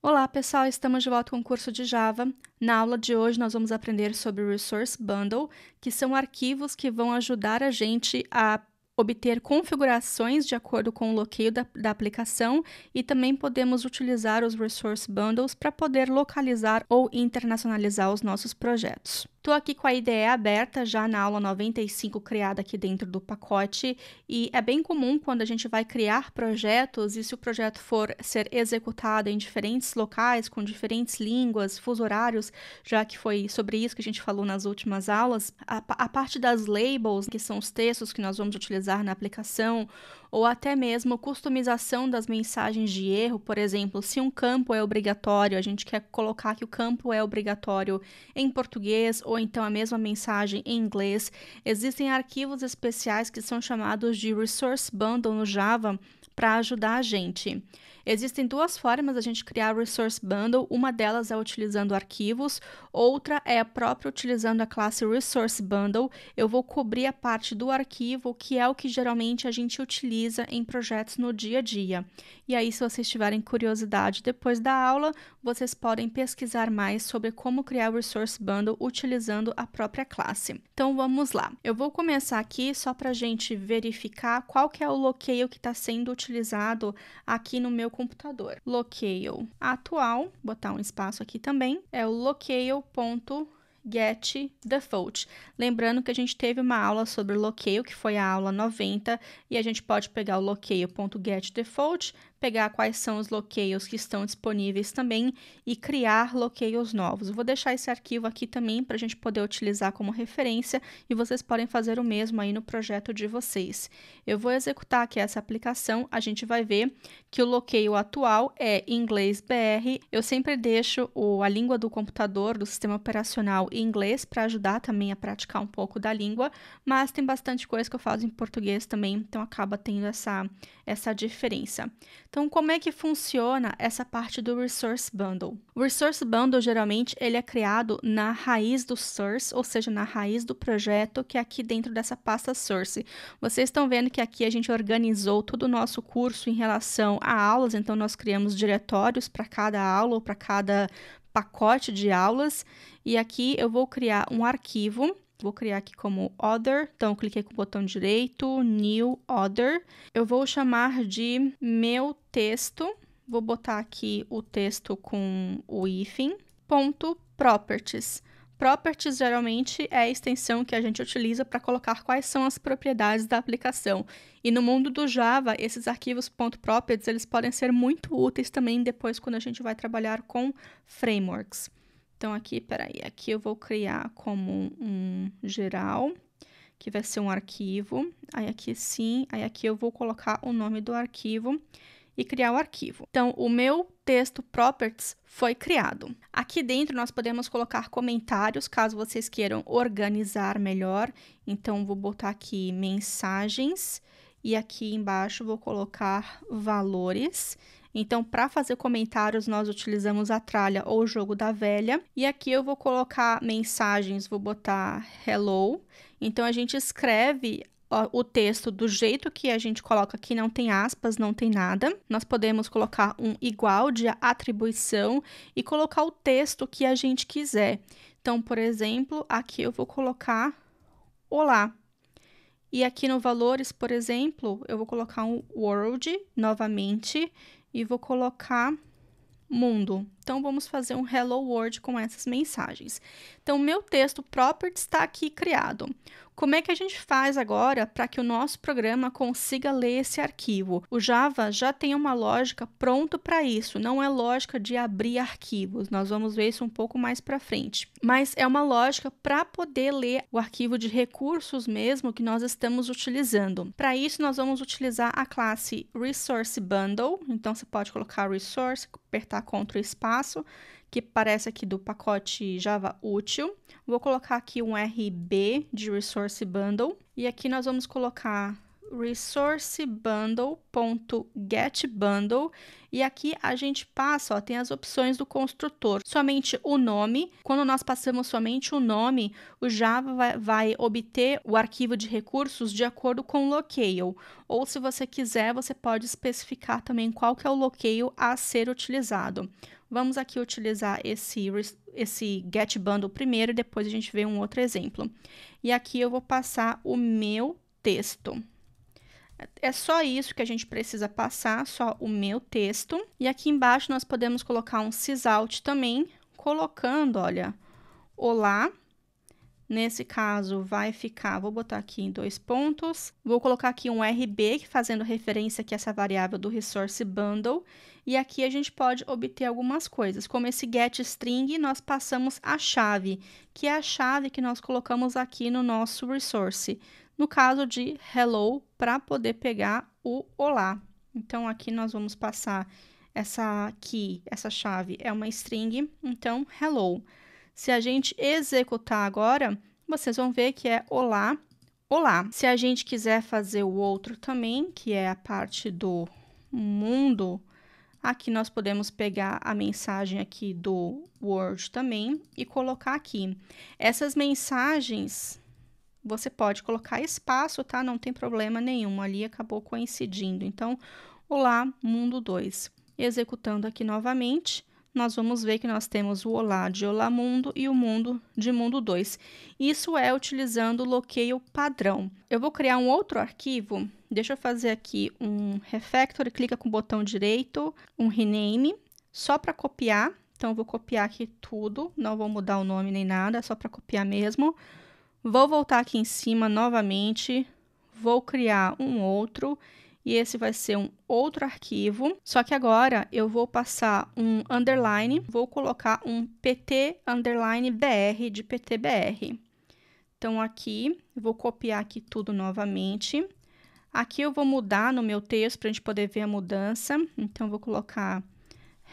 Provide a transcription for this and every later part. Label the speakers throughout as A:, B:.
A: Olá, pessoal! Estamos de volta com o curso de Java. Na aula de hoje, nós vamos aprender sobre Resource Bundle, que são arquivos que vão ajudar a gente a obter configurações de acordo com o bloqueio da, da aplicação e também podemos utilizar os Resource Bundles para poder localizar ou internacionalizar os nossos projetos. Estou aqui com a ideia aberta já na aula 95 criada aqui dentro do pacote e é bem comum quando a gente vai criar projetos e se o projeto for ser executado em diferentes locais, com diferentes línguas, fuso horários, já que foi sobre isso que a gente falou nas últimas aulas, a, a parte das labels, que são os textos que nós vamos utilizar na aplicação, ou até mesmo customização das mensagens de erro, por exemplo, se um campo é obrigatório, a gente quer colocar que o campo é obrigatório em português ou então a mesma mensagem em inglês. Existem arquivos especiais que são chamados de Resource Bundle no Java para ajudar a gente. Existem duas formas a gente criar Resource Bundle, uma delas é utilizando arquivos, outra é a própria utilizando a classe Resource Bundle. Eu vou cobrir a parte do arquivo, que é o que geralmente a gente utiliza em projetos no dia a dia. E aí, se vocês tiverem curiosidade depois da aula, vocês podem pesquisar mais sobre como criar Resource Bundle utilizando a própria classe. Então, vamos lá. Eu vou começar aqui só para a gente verificar qual que é o bloqueio que está sendo utilizado utilizado aqui no meu computador. Locale atual, botar um espaço aqui também, é o locale.atual get default. Lembrando que a gente teve uma aula sobre locale, que foi a aula 90, e a gente pode pegar o locale.getDefault, default, pegar quais são os locais que estão disponíveis também e criar locais novos. vou deixar esse arquivo aqui também para a gente poder utilizar como referência e vocês podem fazer o mesmo aí no projeto de vocês. Eu vou executar aqui essa aplicação, a gente vai ver que o loqueio atual é inglês BR. Eu sempre deixo o, a língua do computador, do sistema operacional em inglês para ajudar também a praticar um pouco da língua, mas tem bastante coisa que eu faço em português também, então acaba tendo essa, essa diferença. Então, como é que funciona essa parte do Resource Bundle? O Resource Bundle, geralmente, ele é criado na raiz do source, ou seja, na raiz do projeto, que é aqui dentro dessa pasta source. Vocês estão vendo que aqui a gente organizou todo o nosso curso em relação a aulas, então nós criamos diretórios para cada aula ou para cada pacote de aulas, e aqui eu vou criar um arquivo vou criar aqui como Other. Então, cliquei com o botão direito, New Other. Eu vou chamar de meu texto. Vou botar aqui o texto com o hífen. Ponto Properties. Properties geralmente é a extensão que a gente utiliza para colocar quais são as propriedades da aplicação. E no mundo do Java, esses arquivos .properties, eles podem ser muito úteis também depois quando a gente vai trabalhar com frameworks. Então, aqui, peraí, aqui eu vou criar como um geral, que vai ser um arquivo. Aí, aqui sim, aí aqui eu vou colocar o nome do arquivo e criar o arquivo. Então, o meu texto properties foi criado. Aqui dentro nós podemos colocar comentários, caso vocês queiram organizar melhor. Então, vou botar aqui mensagens e aqui embaixo vou colocar valores. Então, para fazer comentários, nós utilizamos a tralha ou jogo da velha. E aqui eu vou colocar mensagens, vou botar hello. Então, a gente escreve o texto do jeito que a gente coloca aqui, não tem aspas, não tem nada. Nós podemos colocar um igual de atribuição e colocar o texto que a gente quiser. Então, por exemplo, aqui eu vou colocar olá. E aqui no valores, por exemplo, eu vou colocar um world novamente e vou colocar mundo. Então, vamos fazer um Hello World com essas mensagens. Então, meu texto property está aqui criado. Como é que a gente faz agora para que o nosso programa consiga ler esse arquivo? O Java já tem uma lógica pronto para isso, não é lógica de abrir arquivos. Nós vamos ver isso um pouco mais para frente. Mas é uma lógica para poder ler o arquivo de recursos mesmo que nós estamos utilizando. Para isso nós vamos utilizar a classe resource bundle, então você pode colocar resource, apertar Ctrl espaço espaço, que parece aqui do pacote Java útil. Vou colocar aqui um RB de Resource Bundle. E aqui nós vamos colocar Resource Bundle e aqui a gente passa, ó, tem as opções do construtor. Somente o nome. Quando nós passamos somente o nome, o Java vai, vai obter o arquivo de recursos de acordo com o locale. Ou se você quiser, você pode especificar também qual que é o locale a ser utilizado. Vamos aqui utilizar esse, esse get bundle primeiro, depois a gente vê um outro exemplo. E aqui eu vou passar o meu texto. É só isso que a gente precisa passar, só o meu texto. E aqui embaixo nós podemos colocar um sysout também, colocando, olha, olá, Nesse caso, vai ficar, vou botar aqui em dois pontos, vou colocar aqui um RB, fazendo referência que essa variável do resource bundle, e aqui a gente pode obter algumas coisas, como esse getString, nós passamos a chave, que é a chave que nós colocamos aqui no nosso resource, no caso de hello, para poder pegar o olá. Então, aqui nós vamos passar essa key, essa chave é uma string, então hello. Se a gente executar agora, vocês vão ver que é olá, olá. Se a gente quiser fazer o outro também, que é a parte do mundo, aqui nós podemos pegar a mensagem aqui do Word também e colocar aqui. Essas mensagens você pode colocar espaço, tá? Não tem problema nenhum. Ali acabou coincidindo. Então, olá, mundo 2. Executando aqui novamente, nós vamos ver que nós temos o Olá de Olá Mundo e o Mundo de Mundo 2. Isso é utilizando o bloqueio padrão. Eu vou criar um outro arquivo. Deixa eu fazer aqui um refactor, clica com o botão direito, um rename, só para copiar. Então, eu vou copiar aqui tudo, não vou mudar o nome nem nada, é só para copiar mesmo. Vou voltar aqui em cima novamente, vou criar um outro e esse vai ser um outro arquivo. Só que agora eu vou passar um underline, vou colocar um pt underline br de ptbr. Então aqui, vou copiar aqui tudo novamente. Aqui eu vou mudar no meu texto para a gente poder ver a mudança. Então vou colocar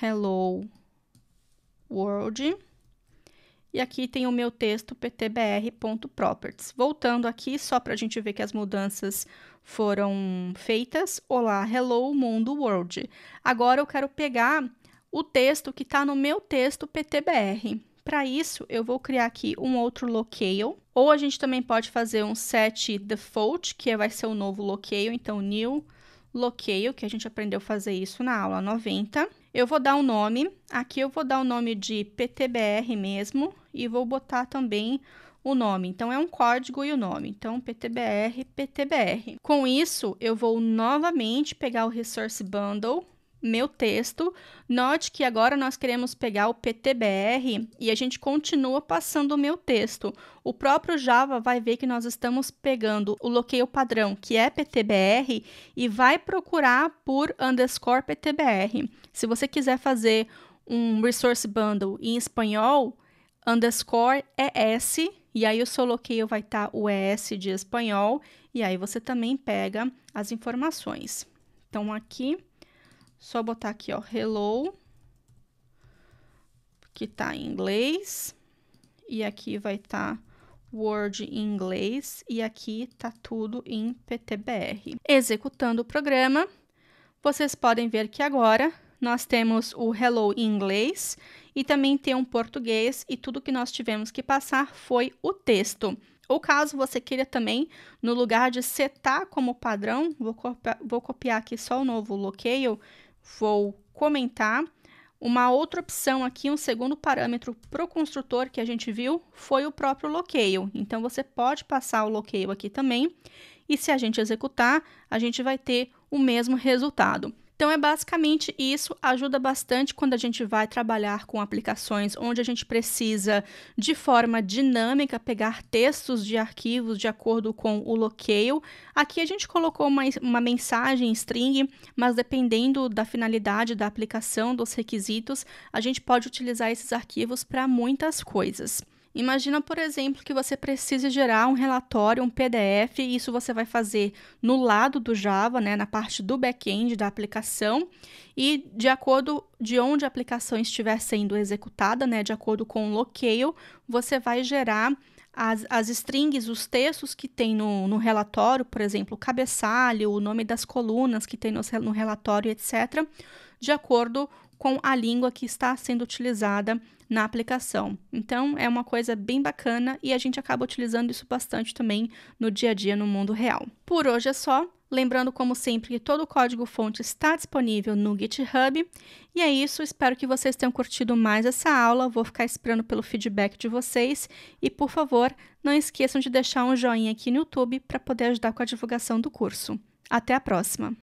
A: hello world. E aqui tem o meu texto ptbr.properties. Voltando aqui, só para a gente ver que as mudanças foram feitas. Olá, hello, mundo, world. Agora eu quero pegar o texto que está no meu texto PTBR. Para isso, eu vou criar aqui um outro locale, ou a gente também pode fazer um set default, que é, vai ser o novo locale, então new locale, que a gente aprendeu a fazer isso na aula 90. Eu vou dar um nome, aqui eu vou dar o um nome de PTBR mesmo, e vou botar também o nome. Então, é um código e o nome. Então, PTBR, PTBR. Com isso, eu vou novamente pegar o Resource Bundle, meu texto. Note que agora nós queremos pegar o PTBR e a gente continua passando o meu texto. O próprio Java vai ver que nós estamos pegando o loqueio padrão, que é PTBR, e vai procurar por underscore PTBR. Se você quiser fazer um resource bundle em espanhol, underscore ES e aí o seu loqueio vai estar tá o ES de espanhol, e aí você também pega as informações. Então, aqui, só botar aqui, ó, hello, que tá em inglês, e aqui vai estar... Tá Word em inglês e aqui tá tudo em PTBR. Executando o programa, vocês podem ver que agora nós temos o hello em inglês e também tem um português e tudo que nós tivemos que passar foi o texto. Ou caso você queira também, no lugar de setar como padrão, vou, copiar, vou copiar aqui só o novo locale, vou comentar. Uma outra opção aqui, um segundo parâmetro para o construtor que a gente viu, foi o próprio locale. Então, você pode passar o locale aqui também. E se a gente executar, a gente vai ter o mesmo resultado. Então é basicamente isso, ajuda bastante quando a gente vai trabalhar com aplicações onde a gente precisa de forma dinâmica pegar textos de arquivos de acordo com o loqueio. Aqui a gente colocou uma, uma mensagem string, mas dependendo da finalidade da aplicação, dos requisitos, a gente pode utilizar esses arquivos para muitas coisas. Imagina, por exemplo, que você precise gerar um relatório, um PDF, e isso você vai fazer no lado do Java, né, na parte do back-end da aplicação, e de acordo de onde a aplicação estiver sendo executada, né, de acordo com o locale, você vai gerar as, as strings, os textos que tem no, no relatório, por exemplo, o cabeçalho, o nome das colunas que tem no, no relatório, etc., de acordo com a língua que está sendo utilizada na aplicação. Então, é uma coisa bem bacana e a gente acaba utilizando isso bastante também no dia a dia no mundo real. Por hoje é só. Lembrando, como sempre, que todo o código-fonte está disponível no GitHub. E é isso, espero que vocês tenham curtido mais essa aula. Vou ficar esperando pelo feedback de vocês. E, por favor, não esqueçam de deixar um joinha aqui no YouTube para poder ajudar com a divulgação do curso. Até a próxima!